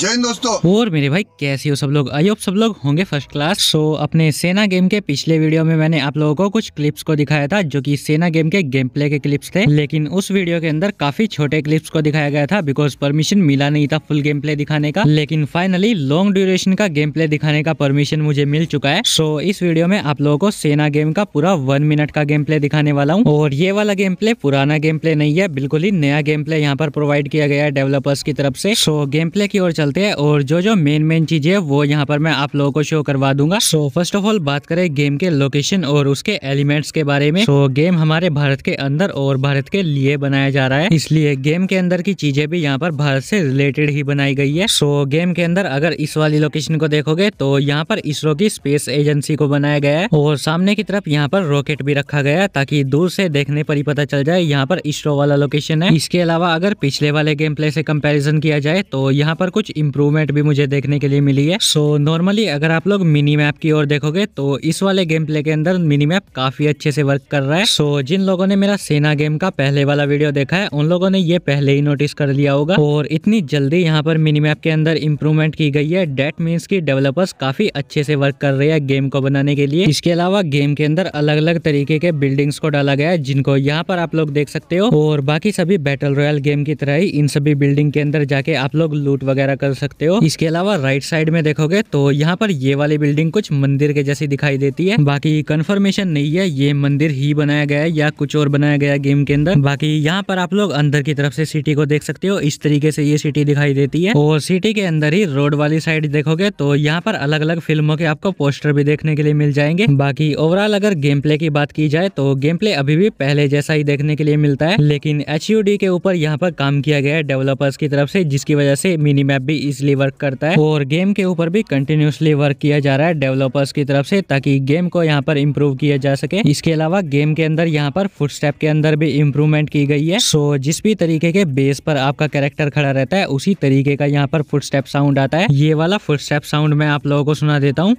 जय हिंद दोस्तों और मेरे भाई कैसे हो सब लोग आई होप सब लोग होंगे फर्स्ट क्लास सो अपने सेना गेम के पिछले वीडियो में मैंने आप लोगों को कुछ क्लिप्स को दिखाया था जो कि सेना गेम के गेम प्ले के क्लिप्स थे लेकिन उस वीडियो के अंदर काफी छोटे क्लिप्स को दिखाया गया था बिकॉज परमिशन मिला नहीं था फुल गेम प्ले दिखाने का लेकिन फाइनली लॉन्ग ड्यूरेशन का गेम प्ले दिखाने का परमिशन मुझे मिल चुका है सो इस वीडियो में आप लोगों को सेना गेम का पूरा वन मिनट का गेम प्ले दिखाने वाला हूँ और ये वाला गेम प्ले पुराना गेम प्ले नहीं है बिल्कुल ही नया गेम प्ले यहाँ पर प्रोवाइड किया गया है डेवलपर्स की तरफ से सो गेम प्ले की ओर चलते हैं और जो जो मेन मेन चीज़ें वो यहाँ पर मैं आप लोगों को शो करवा दूंगा सो फर्स्ट ऑफ ऑल बात करें गेम के लोकेशन और उसके एलिमेंट्स के बारे में सो so, गेम हमारे भारत के अंदर और भारत के लिए बनाया जा रहा है इसलिए गेम के अंदर की चीज़ें भी यहाँ पर भारत से रिलेटेड ही बनाई गई है सो so, गेम के अंदर अगर इस वाली लोकेशन को देखोगे तो यहाँ पर इसरो की स्पेस एजेंसी को बनाया गया है और सामने की तरफ यहाँ पर रॉकेट भी रखा गया है ताकि दूर से देखने पर ही पता चल जाए यहाँ पर इसरो वाला लोकेशन है इसके अलावा अगर पिछले वाले गेम प्ले से कंपेरिजन किया जाए तो यहाँ पर कुछ इम्प्रूवमेंट भी मुझे देखने के लिए मिली है सो so, नॉर्मली अगर आप लोग मिनी मैप की ओर देखोगे तो इस वाले गेम प्ले के अंदर मिनी मैप काफी अच्छे से वर्क कर रहा है सो so, जिन लोगों ने मेरा सेना गेम का पहले वाला वीडियो देखा है उन लोगों ने ये पहले ही नोटिस कर लिया होगा और इतनी जल्दी यहाँ पर मिनी मैप के अंदर इम्प्रूवमेंट की गई है डेट मीन्स की डेवलपर्स काफी अच्छे से वर्क कर रहे हैं गेम को बनाने के लिए इसके अलावा गेम के अंदर अलग अलग तरीके के बिल्डिंग्स को डाला गया है जिनको यहाँ पर आप लोग देख सकते हो और बाकी सभी बैटल रॉयल गेम की तरह ही इन सभी बिल्डिंग के अंदर जाके आप लोग लूट वगैरह कर कर सकते हो इसके अलावा राइट साइड में देखोगे तो यहाँ पर ये वाली बिल्डिंग कुछ मंदिर के जैसी दिखाई देती है बाकी कंफर्मेशन नहीं है ये मंदिर ही बनाया गया है या कुछ और बनाया गया गेम के अंदर बाकी यहाँ पर आप लोग अंदर की तरफ से सिटी को देख सकते हो इस तरीके से ये सिटी दिखाई देती है और सिटी के अंदर ही रोड वाली साइड देखोगे तो यहाँ पर अलग अलग फिल्मों के आपको पोस्टर भी देखने के लिए मिल जाएंगे बाकी ओवरऑल अगर गेम प्ले की बात की जाए तो गेम प्ले अभी भी पहले जैसा ही देखने के लिए मिलता है लेकिन एच के ऊपर यहाँ पर काम किया गया है डेवलपर्स की तरफ से जिसकी वजह से मिनी मैप भी काफी इजिली वर्क करता है और गेम के ऊपर भी कंटिन्यूसली वर्क किया जा रहा है डेवलपर्स की तरफ से ताकि गेम को यहाँ पर इम्प्रूव किया जा सके इसके अलावा गेम के अंदर यहाँ पर फुट के अंदर भी इम्प्रूवमेंट की गई है सो जिस भी तरीके के बेस पर आपका कैरेक्टर खड़ा रहता है उसी तरीके का यहाँ पर फुट साउंड आता है ये वाला फुट साउंड मैं आप लोगों को सुना देता हूँ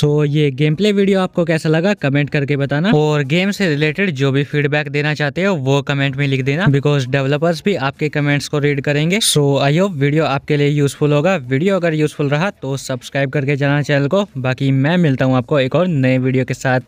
सो ये गेम प्ले वीडियो आपको कैसा लगा कमेंट करके बताना और गेम से रिलेटेड जो भी फीडबैक देना चाहते हो वो कमेंट में लिख देना बिकॉज डेवलपर्स भी आपके कमेंट्स को रीड करेंगे सो आई होप वीडियो आपके लिए यूजफुल होगा वीडियो अगर यूजफुल रहा तो सब्सक्राइब करके जाना चैनल को बाकी मैं मिलता हूँ आपको एक और नए वीडियो के साथ